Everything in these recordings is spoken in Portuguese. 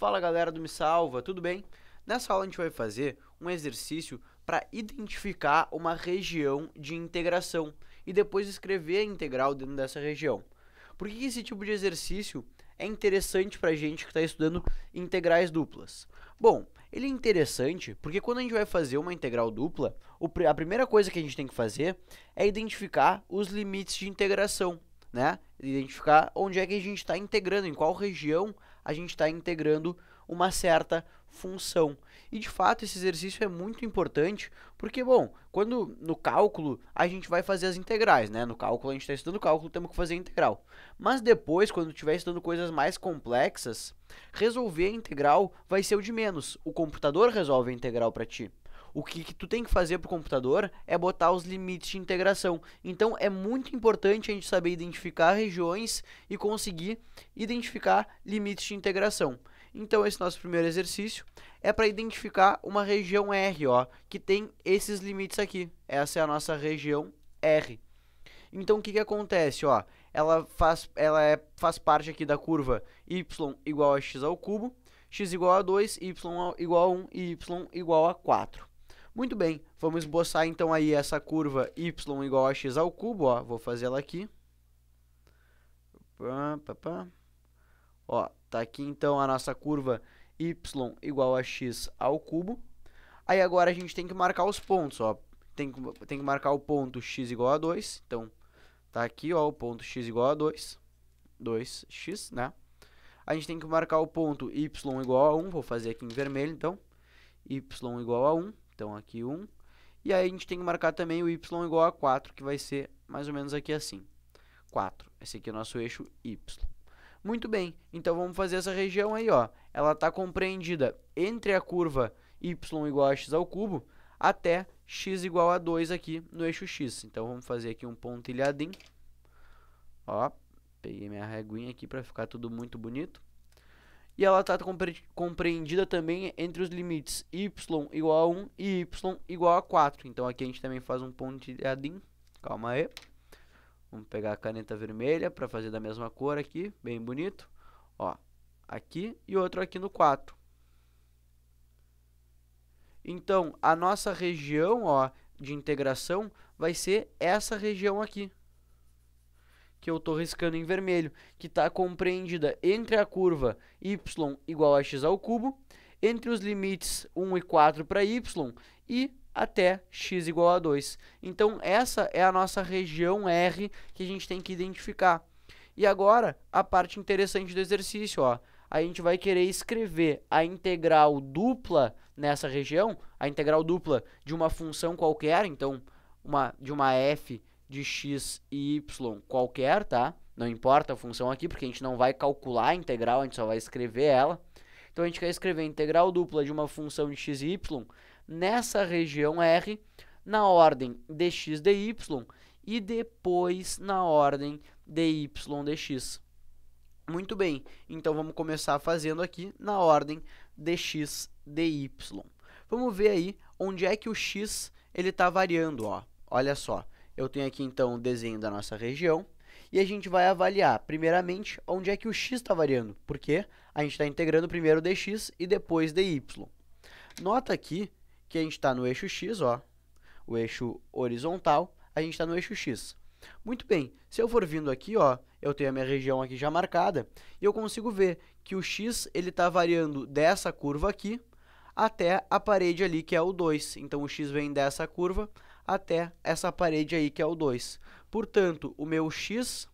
Fala galera do Me Salva, tudo bem? Nessa aula a gente vai fazer um exercício para identificar uma região de integração e depois escrever a integral dentro dessa região. Por que esse tipo de exercício é interessante para gente que está estudando integrais duplas? Bom, ele é interessante porque quando a gente vai fazer uma integral dupla, a primeira coisa que a gente tem que fazer é identificar os limites de integração, né? Identificar onde é que a gente está integrando, em qual região a gente está integrando uma certa função. E de fato esse exercício é muito importante, porque bom, quando no cálculo a gente vai fazer as integrais, né? No cálculo a gente está estudando cálculo, temos que fazer a integral. Mas depois, quando estiver estudando coisas mais complexas, resolver a integral vai ser o de menos. O computador resolve a integral para ti. O que, que tu tem que fazer pro computador é botar os limites de integração. Então é muito importante a gente saber identificar regiões e conseguir identificar limites de integração. Então esse nosso primeiro exercício é para identificar uma região R, ó, que tem esses limites aqui. Essa é a nossa região R. Então o que, que acontece, ó? Ela faz ela é, faz parte aqui da curva y igual a x ao cubo, x igual a 2, y igual a 1 e y igual a 4. Muito bem, vamos esboçar então aí essa curva y igual a x ao cubo, ó, vou fazer ela aqui. Ó, tá aqui então a nossa curva y igual a x ao cubo. Aí agora a gente tem que marcar os pontos, ó. Tem, tem que marcar o ponto x igual a 2, então tá aqui, ó, o ponto x igual a 2, 2x, né? A gente tem que marcar o ponto y igual a 1, vou fazer aqui em vermelho, então, y igual a 1. Então aqui 1. E aí a gente tem que marcar também o y igual a 4, que vai ser mais ou menos aqui assim. 4. Esse aqui é o nosso eixo y. Muito bem, então vamos fazer essa região aí, ó. Ela está compreendida entre a curva y igual a x ao cubo até x igual a 2 aqui no eixo x. Então vamos fazer aqui um pontilhadinho. Ó, peguei minha reguinha aqui para ficar tudo muito bonito e ela está compreendida também entre os limites y igual a 1 e y igual a 4. Então aqui a gente também faz um pontilhadinho, calma aí. Vamos pegar a caneta vermelha para fazer da mesma cor aqui, bem bonito. Ó, aqui e outro aqui no 4. Então, a nossa região ó, de integração vai ser essa região aqui que eu estou riscando em vermelho, que está compreendida entre a curva y igual a x ao cubo, entre os limites 1 e 4 para y e até x igual a 2. Então, essa é a nossa região R que a gente tem que identificar. E agora, a parte interessante do exercício, ó. A gente vai querer escrever a integral dupla nessa região, a integral dupla de uma função qualquer, então uma, de uma f de x e y qualquer, tá? Não importa a função aqui, porque a gente não vai calcular a integral, a gente só vai escrever ela. Então a gente quer escrever a integral dupla de uma função de x e y nessa região R, na ordem dx dy e depois na ordem dy dx. Muito bem, então vamos começar fazendo aqui na ordem dx dy. Vamos ver aí onde é que o x ele está variando, ó. Olha só, eu tenho aqui então o desenho da nossa região e a gente vai avaliar, primeiramente, onde é que o x está variando, porque a gente está integrando primeiro dx e depois dy. Nota aqui que a gente está no eixo x, ó, o eixo horizontal, a gente está no eixo x. Muito bem, se eu for vindo aqui, ó, eu tenho a minha região aqui já marcada, e eu consigo ver que o x está variando dessa curva aqui até a parede ali, que é o 2. Então, o x vem dessa curva até essa parede aí que é o 2. Portanto, o meu x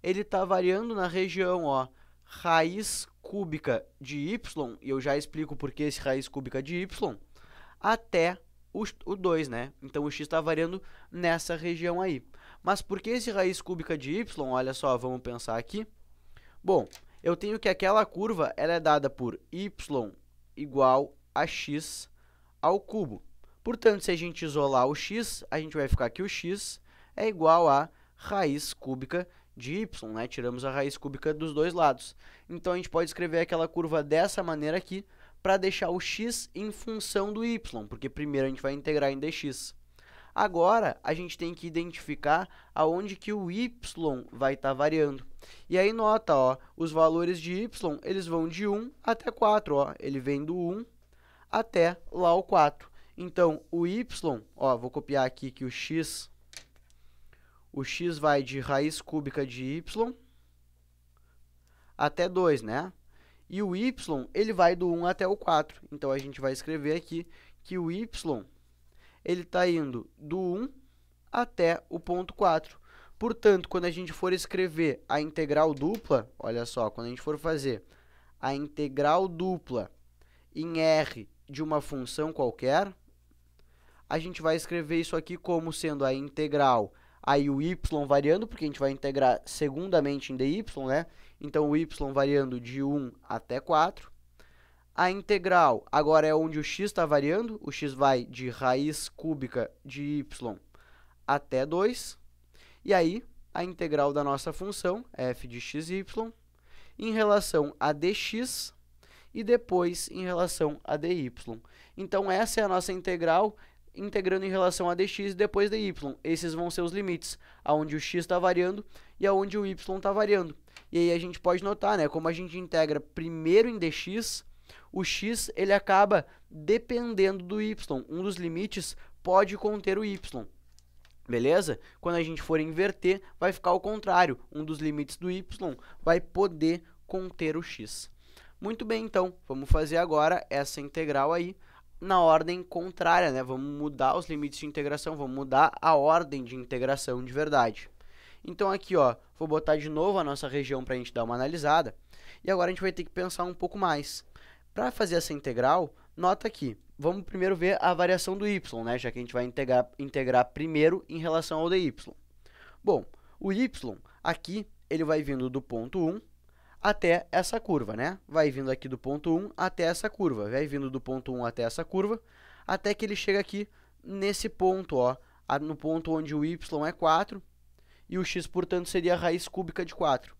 ele está variando na região ó, raiz cúbica de y, e eu já explico por que esse raiz cúbica de y, até o, 2, né? Então o x está variando nessa região aí. Mas por que esse raiz cúbica de y? Olha só, vamos pensar aqui. Bom, eu tenho que aquela curva ela é dada por y igual a x ao cubo. Portanto, se a gente isolar o x, a gente vai ficar que o x é igual a raiz cúbica de y, né? Tiramos a raiz cúbica dos dois lados. Então, a gente pode escrever aquela curva dessa maneira aqui para deixar o x em função do y, porque primeiro a gente vai integrar em dx. Agora, a gente tem que identificar aonde que o y vai estar tá variando. E aí nota, ó, os valores de y, eles vão de 1 até 4, ó. Ele vem do 1 até lá o 4. Então, o y, ó, vou copiar aqui que o x, o x vai de raiz cúbica de y até 2, né? E o y, ele vai do 1 até o 4. Então, a gente vai escrever aqui que o y, ele está indo do 1 até o ponto 4. Portanto, quando a gente for escrever a integral dupla, olha só, quando a gente for fazer a integral dupla em R de uma função qualquer, a gente vai escrever isso aqui como sendo a integral, aí o y variando, porque a gente vai integrar segundamente em dy, né? Então o y variando de 1 até 4. A integral agora é onde o x está variando, o x vai de raiz cúbica de y até 2. E aí, a integral da nossa função, f de xy, em relação a dx, e depois em relação a dy. Então, essa é a nossa integral integrando em relação a dx e depois y. Esses vão ser os limites, aonde o x está variando e aonde o y está variando. E aí a gente pode notar, né, como a gente integra primeiro em dx, o x ele acaba dependendo do y. Um dos limites pode conter o y. Beleza? Quando a gente for inverter, vai ficar ao contrário. Um dos limites do y vai poder conter o x. Muito bem, então, vamos fazer agora essa integral aí na ordem contrária, né? Vamos mudar os limites de integração, vamos mudar a ordem de integração de verdade. Então aqui, ó, vou botar de novo a nossa região para a gente dar uma analisada. E agora a gente vai ter que pensar um pouco mais. Para fazer essa integral, nota aqui, vamos primeiro ver a variação do y, né? Já que a gente vai integrar, integrar primeiro em relação ao dy. Bom, o y aqui, ele vai vindo do ponto 1 até essa curva, né? Vai vindo aqui do ponto 1 até essa curva, vai vindo do ponto 1 até essa curva, até que ele chega aqui nesse ponto, ó, no ponto onde o y é 4 e o x, portanto, seria a raiz cúbica de 4.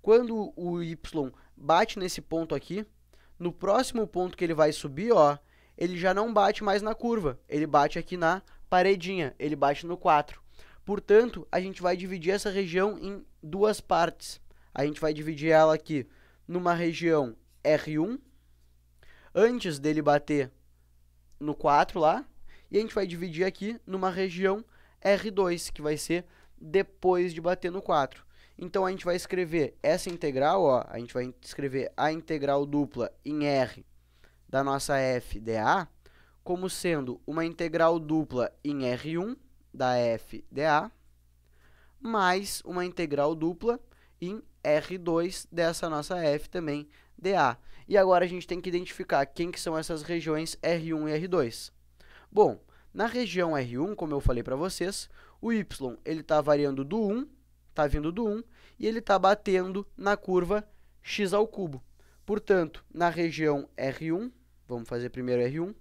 Quando o y bate nesse ponto aqui, no próximo ponto que ele vai subir, ó, ele já não bate mais na curva, ele bate aqui na paredinha, ele bate no 4. Portanto, a gente vai dividir essa região em duas partes. A gente vai dividir ela aqui numa região R1, antes dele bater no 4 lá, e a gente vai dividir aqui numa região R2, que vai ser depois de bater no 4. Então a gente vai escrever essa integral, ó, a gente vai escrever a integral dupla em R da nossa f dA como sendo uma integral dupla em R1 da f dA mais uma integral dupla em R2 dessa nossa F também, DA. E agora a gente tem que identificar quem que são essas regiões R1 e R2. Bom, na região R1, como eu falei para vocês, o Y está variando do 1, está vindo do 1, e ele está batendo na curva x ao cubo. Portanto, na região R1, vamos fazer primeiro R1,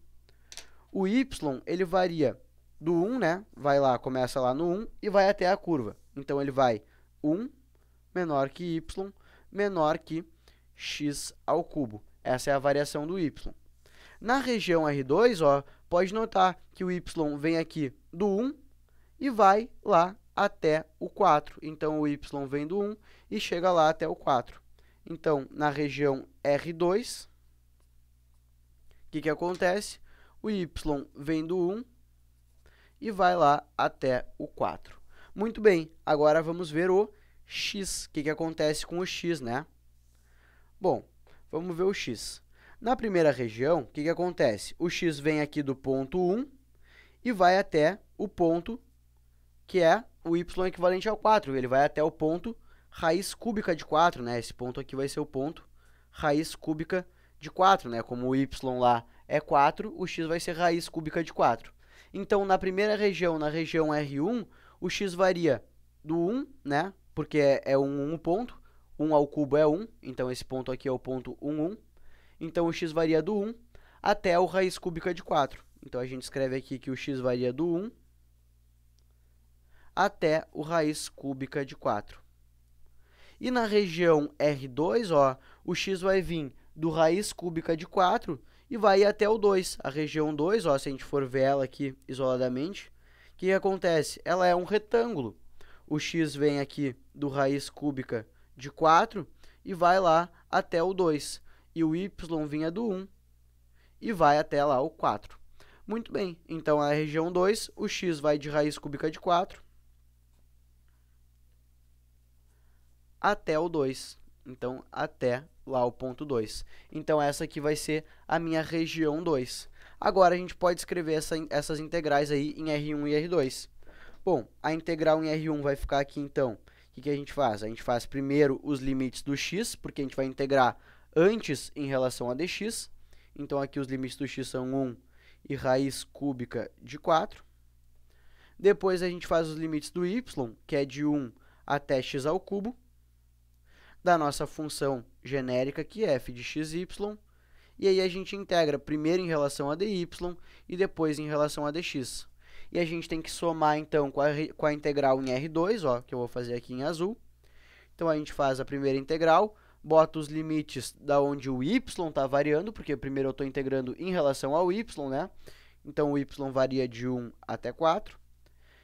o Y ele varia do 1, né? vai lá, começa lá no 1 e vai até a curva. Então, ele vai 1, menor que y menor que x ao cubo. Essa é a variação do y. Na região R2, ó, pode notar que o y vem aqui do 1 e vai lá até o 4. Então, o y vem do 1 e chega lá até o 4. Então, na região R2, o que, que acontece? O y vem do 1 e vai lá até o 4. Muito bem, agora vamos ver o x. O que, que acontece com o x, né? Bom, vamos ver o x. Na primeira região, o que, que acontece? O x vem aqui do ponto 1 e vai até o ponto que é o y equivalente ao 4. Ele vai até o ponto raiz cúbica de 4, né? Esse ponto aqui vai ser o ponto raiz cúbica de 4, né? Como o y lá é 4, o x vai ser raiz cúbica de 4. Então, na primeira região, na região R1, o x varia do 1, né? porque é, é um, um ponto, 1 ao cubo é 1, então esse ponto aqui é o ponto 1, 1. Então o x varia do 1 até o raiz cúbica de 4. Então a gente escreve aqui que o x varia do 1 até o raiz cúbica de 4. E na região R2, ó, o x vai vir do raiz cúbica de 4 e vai até o 2. A região 2, ó, se a gente for ver ela aqui isoladamente, o que acontece? Ela é um retângulo. O x vem aqui do raiz cúbica de 4 e vai lá até o 2. E o y vinha do 1 e vai até lá o 4. Muito bem, então a região 2, o x vai de raiz cúbica de 4 até o 2. Então, até lá o ponto 2. Então, essa aqui vai ser a minha região 2. Agora, a gente pode escrever essa, essas integrais aí em R1 e R2. Bom, a integral em R1 vai ficar aqui então. O que, que a gente faz? A gente faz primeiro os limites do x, porque a gente vai integrar antes em relação a dx. Então aqui os limites do x são 1 e raiz cúbica de 4. Depois a gente faz os limites do y, que é de 1 até x ao cubo, da nossa função genérica, que é f de xy. E aí a gente integra primeiro em relação a dy e depois em relação a dx. E a gente tem que somar, então, com a, com a integral em R2, ó, que eu vou fazer aqui em azul. Então, a gente faz a primeira integral, bota os limites da onde o y está variando, porque primeiro eu estou integrando em relação ao y, né? Então, o y varia de 1 até 4.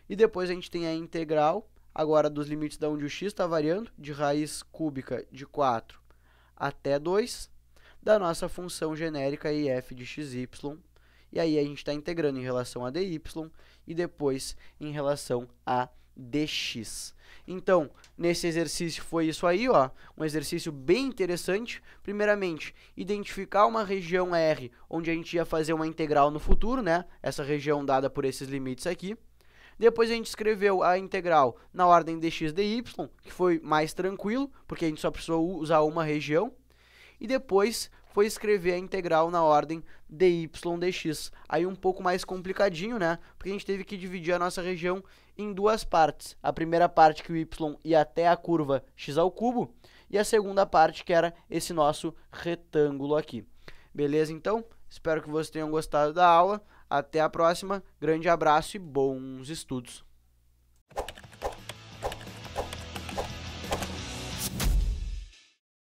E depois a gente tem a integral, agora, dos limites da onde o x está variando, de raiz cúbica de 4 até 2, da nossa função genérica f de y e aí a gente está integrando em relação a dy e depois em relação a dx. Então, nesse exercício foi isso aí, ó, um exercício bem interessante. Primeiramente, identificar uma região R onde a gente ia fazer uma integral no futuro, né? Essa região dada por esses limites aqui. Depois a gente escreveu a integral na ordem dx dy, que foi mais tranquilo, porque a gente só precisou usar uma região. E depois foi escrever a integral na ordem dy dx. Aí um pouco mais complicadinho, né? Porque a gente teve que dividir a nossa região em duas partes. A primeira parte que o y ia até a curva x ao cubo e a segunda parte que era esse nosso retângulo aqui. Beleza então? Espero que vocês tenham gostado da aula. Até a próxima. Grande abraço e bons estudos.